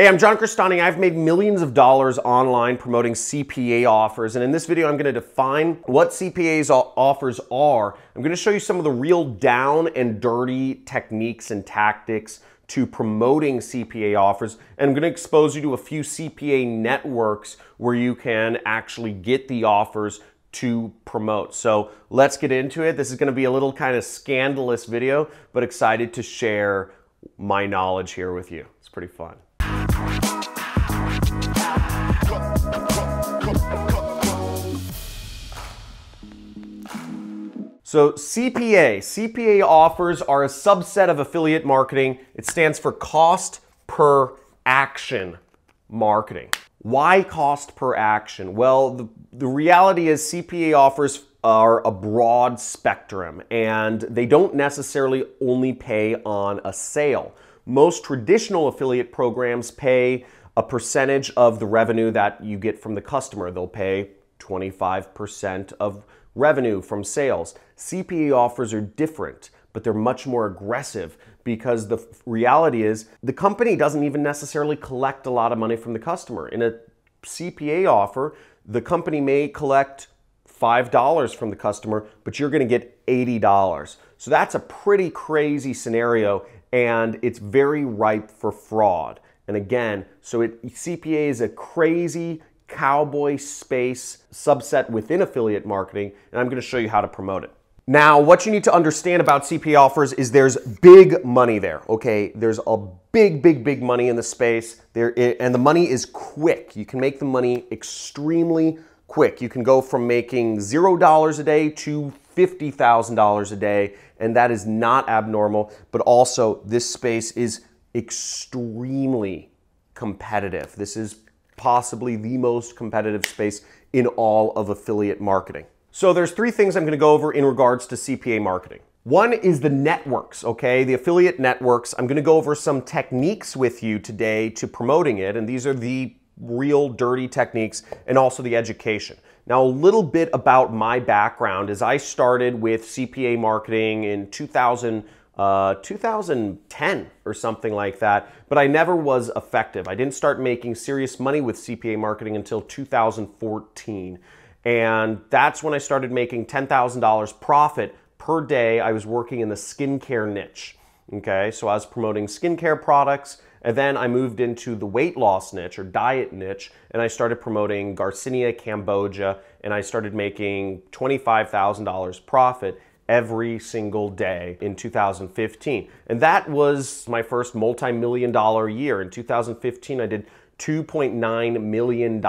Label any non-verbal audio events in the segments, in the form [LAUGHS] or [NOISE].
Hey, I'm John Cristani. I've made millions of dollars online promoting CPA offers. And in this video, I'm gonna define what CPA's offers are. I'm gonna show you some of the real down and dirty techniques and tactics to promoting CPA offers. And I'm gonna expose you to a few CPA networks where you can actually get the offers to promote. So let's get into it. This is gonna be a little kind of scandalous video, but excited to share my knowledge here with you. It's pretty fun. So CPA, CPA offers are a subset of affiliate marketing. It stands for cost per action marketing. Why cost per action? Well, the, the reality is CPA offers are a broad spectrum and they don't necessarily only pay on a sale. Most traditional affiliate programs pay a percentage of the revenue that you get from the customer. They'll pay 25% of revenue from sales. CPA offers are different, but they're much more aggressive because the reality is the company doesn't even necessarily collect a lot of money from the customer. In a CPA offer, the company may collect $5 from the customer, but you're going to get $80. So that's a pretty crazy scenario and it's very ripe for fraud. And again, so it, CPA is a crazy cowboy space subset within affiliate marketing, and I'm gonna show you how to promote it. Now, what you need to understand about CPA offers is there's big money there, okay? There's a big, big, big money in the space, there, and the money is quick. You can make the money extremely quick. You can go from making $0 a day to $50,000 a day, and that is not abnormal, but also this space is extremely competitive. This is possibly the most competitive space in all of affiliate marketing. So there's three things I'm gonna go over in regards to CPA marketing. One is the networks, okay? The affiliate networks. I'm gonna go over some techniques with you today to promoting it, and these are the real dirty techniques and also the education. Now, a little bit about my background is I started with CPA marketing in 2000. Uh, 2010 or something like that, but I never was effective. I didn't start making serious money with CPA marketing until 2014. And that's when I started making $10,000 profit per day. I was working in the skincare niche. Okay, so I was promoting skincare products. And then I moved into the weight loss niche or diet niche, and I started promoting Garcinia Cambogia, and I started making $25,000 profit every single day in 2015. And that was my first multi million dollar year. In 2015, I did $2.9 million.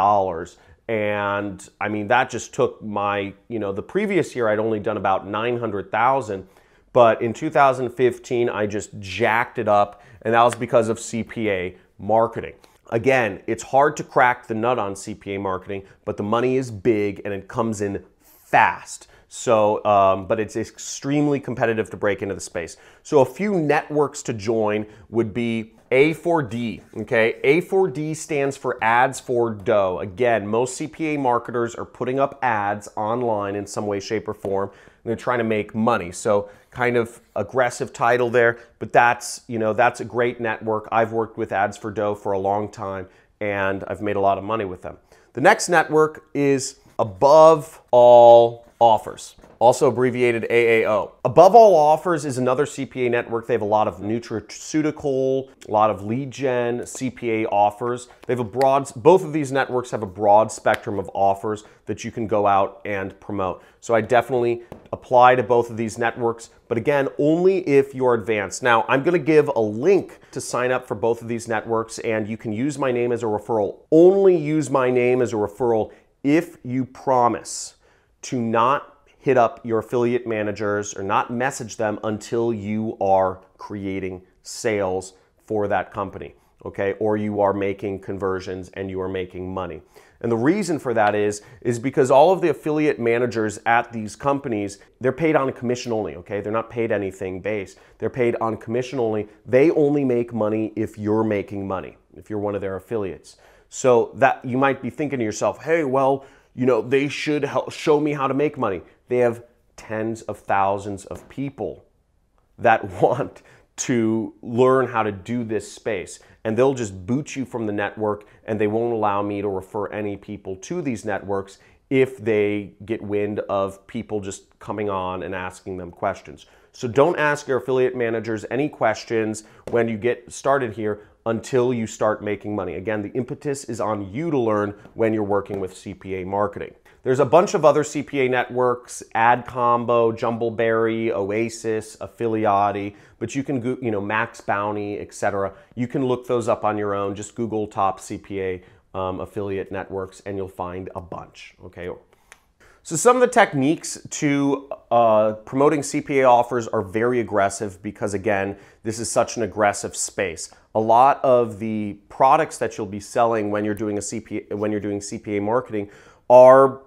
And I mean, that just took my, you know, the previous year I'd only done about 900,000. But in 2015, I just jacked it up. And that was because of CPA marketing. Again, it's hard to crack the nut on CPA marketing, but the money is big and it comes in fast. So, um, but it's extremely competitive to break into the space. So a few networks to join would be a4D, okay? A4D stands for ads for dough. Again, most CPA marketers are putting up ads online in some way, shape, or form. they're trying to make money. So kind of aggressive title there, but that's, you know, that's a great network. I've worked with ads for dough for a long time and I've made a lot of money with them. The next network is above all offers, also abbreviated AAO. Above All Offers is another CPA network. They have a lot of nutraceutical, a lot of lead gen CPA offers. They have a broad, both of these networks have a broad spectrum of offers that you can go out and promote. So I definitely apply to both of these networks, but again, only if you're advanced. Now, I'm gonna give a link to sign up for both of these networks and you can use my name as a referral. Only use my name as a referral if you promise to not hit up your affiliate managers or not message them until you are creating sales for that company, okay? Or you are making conversions and you are making money. And the reason for that is is because all of the affiliate managers at these companies, they're paid on commission only, okay? They're not paid anything base. They're paid on commission only. They only make money if you're making money, if you're one of their affiliates. So that you might be thinking to yourself, "Hey, well, you know, they should help show me how to make money. They have tens of thousands of people that [LAUGHS] want to learn how to do this space. And they'll just boot you from the network and they won't allow me to refer any people to these networks if they get wind of people just coming on and asking them questions. So don't ask your affiliate managers any questions when you get started here until you start making money. Again, the impetus is on you to learn when you're working with CPA marketing. There's a bunch of other CPA networks, Ad Combo, Jumbleberry, Oasis, Affiliati, but you can, you know, Max Bounty, etc. You can look those up on your own. Just Google top CPA um, affiliate networks and you'll find a bunch, okay? So some of the techniques to uh, promoting CPA offers are very aggressive because again, this is such an aggressive space. A lot of the products that you'll be selling when you're doing a CPA when you're doing CPA marketing are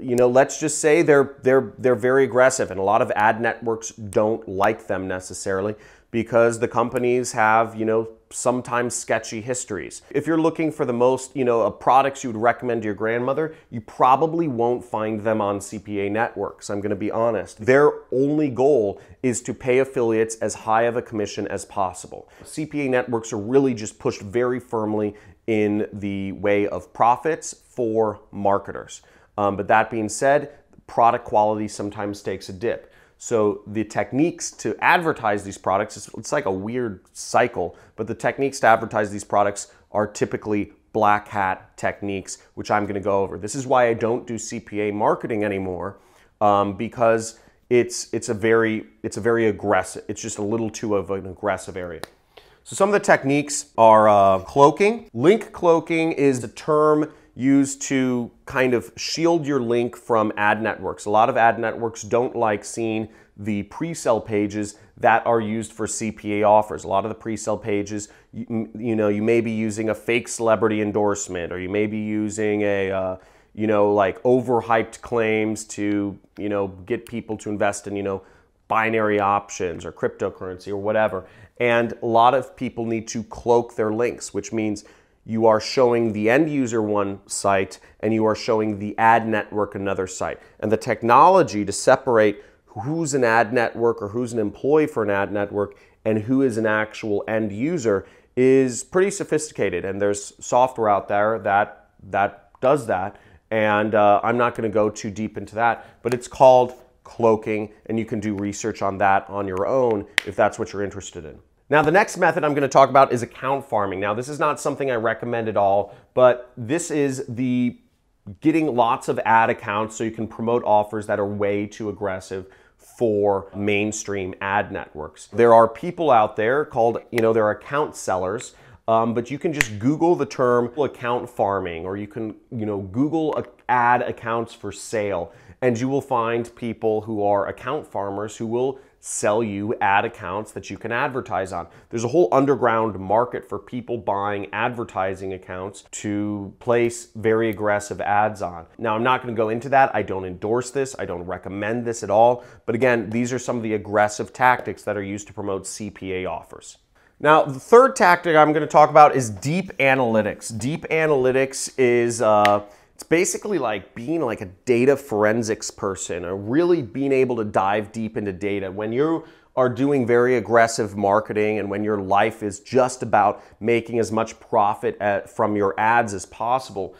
you know, let's just say they're they're they're very aggressive and a lot of ad networks don't like them necessarily because the companies have, you know, sometimes sketchy histories. If you're looking for the most, you know, uh, products you'd recommend to your grandmother, you probably won't find them on CPA networks. I'm going to be honest. Their only goal is to pay affiliates as high of a commission as possible. CPA networks are really just pushed very firmly in the way of profits for marketers. Um, but that being said, product quality sometimes takes a dip. So the techniques to advertise these products, it's, it's like a weird cycle, but the techniques to advertise these products are typically black hat techniques, which I'm gonna go over. This is why I don't do CPA marketing anymore, um, because it's, it's, a very, it's a very aggressive, it's just a little too of an aggressive area. So some of the techniques are uh, cloaking. Link cloaking is the term used to kind of shield your link from ad networks. A lot of ad networks don't like seeing the pre-sell pages that are used for CPA offers. A lot of the pre-sell pages, you, you, know, you may be using a fake celebrity endorsement or you may be using a, uh, you know, like overhyped claims to, you know, get people to invest in, you know, binary options or cryptocurrency or whatever. And a lot of people need to cloak their links, which means you are showing the end user one site and you are showing the ad network another site. And the technology to separate who's an ad network or who's an employee for an ad network and who is an actual end user is pretty sophisticated. And there's software out there that, that does that. And uh, I'm not going to go too deep into that, but it's called cloaking, and you can do research on that on your own if that's what you're interested in. Now, the next method I'm gonna talk about is account farming. Now, this is not something I recommend at all, but this is the getting lots of ad accounts so you can promote offers that are way too aggressive for mainstream ad networks. There are people out there called, you know, there are account sellers um, but you can just Google the term account farming, or you can, you know, Google ad accounts for sale, and you will find people who are account farmers who will sell you ad accounts that you can advertise on. There's a whole underground market for people buying advertising accounts to place very aggressive ads on. Now, I'm not gonna go into that. I don't endorse this. I don't recommend this at all. But again, these are some of the aggressive tactics that are used to promote CPA offers. Now, the third tactic I'm gonna talk about is deep analytics. Deep analytics is, uh, it's basically like being like a data forensics person or really being able to dive deep into data. When you are doing very aggressive marketing and when your life is just about making as much profit at, from your ads as possible,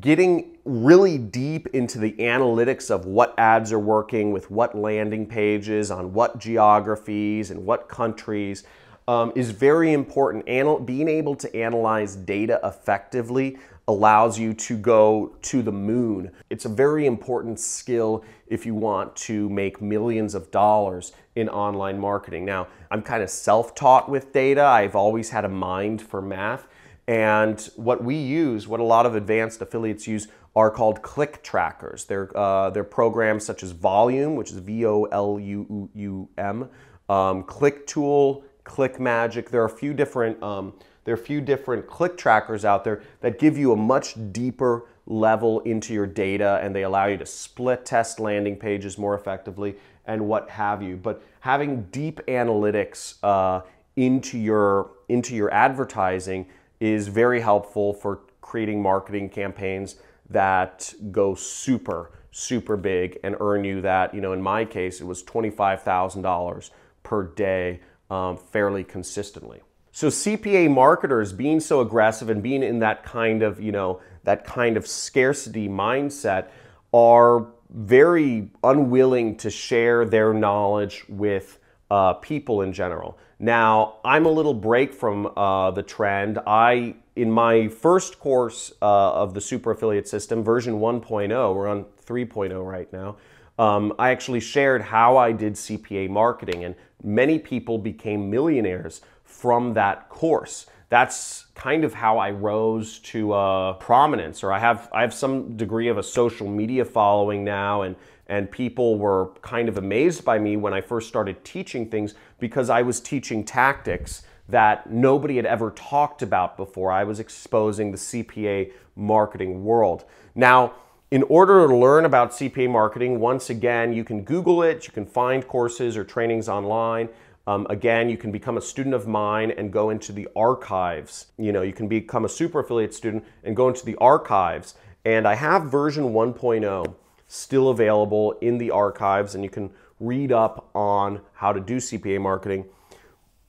getting really deep into the analytics of what ads are working with what landing pages on what geographies and what countries um, is very important. Anal being able to analyze data effectively allows you to go to the moon. It's a very important skill if you want to make millions of dollars in online marketing. Now, I'm kind of self-taught with data. I've always had a mind for math. And what we use, what a lot of advanced affiliates use, are called click trackers. They're, uh, they're programs such as Volume, which is V-O-L-U-U-M, um, Click Tool, Click Magic. There are a few different um, there are a few different click trackers out there that give you a much deeper level into your data and they allow you to split test landing pages more effectively and what have you. But having deep analytics uh, into your into your advertising is very helpful for creating marketing campaigns that go super super big and earn you that you know in my case it was $25000 per day um, fairly consistently so CPA marketers being so aggressive and being in that kind of, you know, that kind of scarcity mindset are very unwilling to share their knowledge with uh, people in general. Now, I'm a little break from uh, the trend. I, in my first course uh, of the super affiliate system, version 1.0, we're on 3.0 right now, um, I actually shared how I did CPA marketing, and many people became millionaires from that course. That's kind of how I rose to uh, prominence, or I have I have some degree of a social media following now, and and people were kind of amazed by me when I first started teaching things because I was teaching tactics that nobody had ever talked about before. I was exposing the CPA marketing world. Now, in order to learn about CPA marketing, once again, you can Google it, you can find courses or trainings online. Um, again, you can become a student of mine and go into the archives. You know, you can become a super affiliate student and go into the archives. And I have version 1.0 still available in the archives, and you can read up on how to do CPA marketing.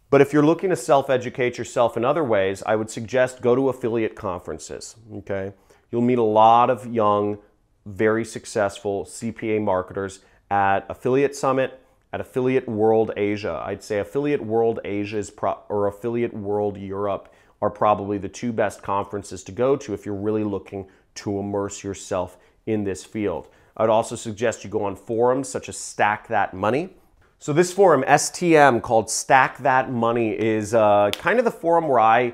But if you're looking to self educate yourself in other ways, I would suggest go to affiliate conferences. Okay. You'll meet a lot of young, very successful CPA marketers at Affiliate Summit at Affiliate World Asia. I'd say Affiliate World Asia's pro- or Affiliate World Europe are probably the two best conferences to go to if you're really looking to immerse yourself in this field. I'd also suggest you go on forums such as Stack That Money. So this forum, STM, called Stack That Money, is uh, kind of the forum where I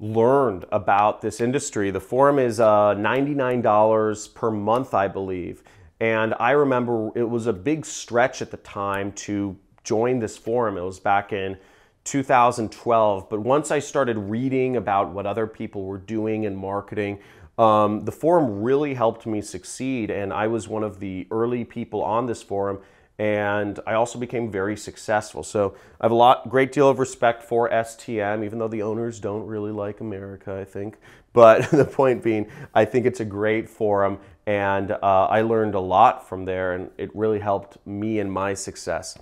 learned about this industry. The forum is uh, $99 per month, I believe. And I remember it was a big stretch at the time to join this forum. It was back in 2012. But once I started reading about what other people were doing in marketing, um, the forum really helped me succeed. And I was one of the early people on this forum. And I also became very successful. So I have a lot, great deal of respect for STM, even though the owners don't really like America, I think. But [LAUGHS] the point being, I think it's a great forum and uh, I learned a lot from there, and it really helped me in my success.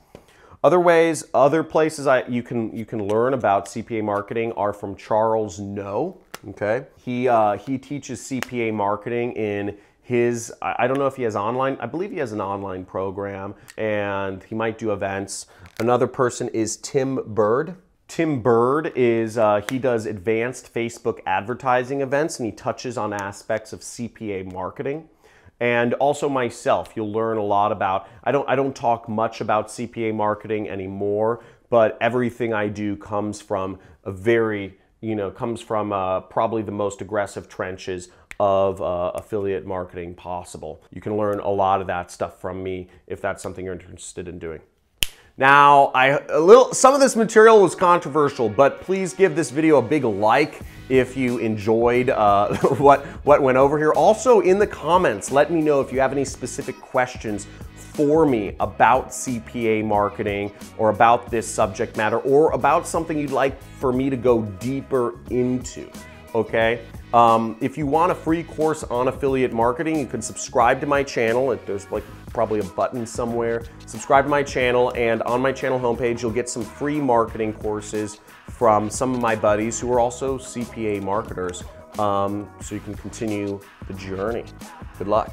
Other ways, other places I, you can you can learn about CPA marketing are from Charles No. Okay, he uh, he teaches CPA marketing in his I don't know if he has online. I believe he has an online program, and he might do events. Another person is Tim Bird. Tim Bird is uh, he does advanced Facebook advertising events and he touches on aspects of CPA marketing and also myself. You'll learn a lot about. I don't I don't talk much about CPA marketing anymore, but everything I do comes from a very you know comes from uh, probably the most aggressive trenches of uh, affiliate marketing possible. You can learn a lot of that stuff from me if that's something you're interested in doing. Now, I, a little, some of this material was controversial, but please give this video a big like if you enjoyed uh, [LAUGHS] what, what went over here. Also, in the comments, let me know if you have any specific questions for me about CPA marketing or about this subject matter or about something you'd like for me to go deeper into, okay? Um, if you want a free course on affiliate marketing, you can subscribe to my channel. There's like probably a button somewhere. Subscribe to my channel and on my channel homepage, you'll get some free marketing courses from some of my buddies who are also CPA marketers. Um, so you can continue the journey. Good luck.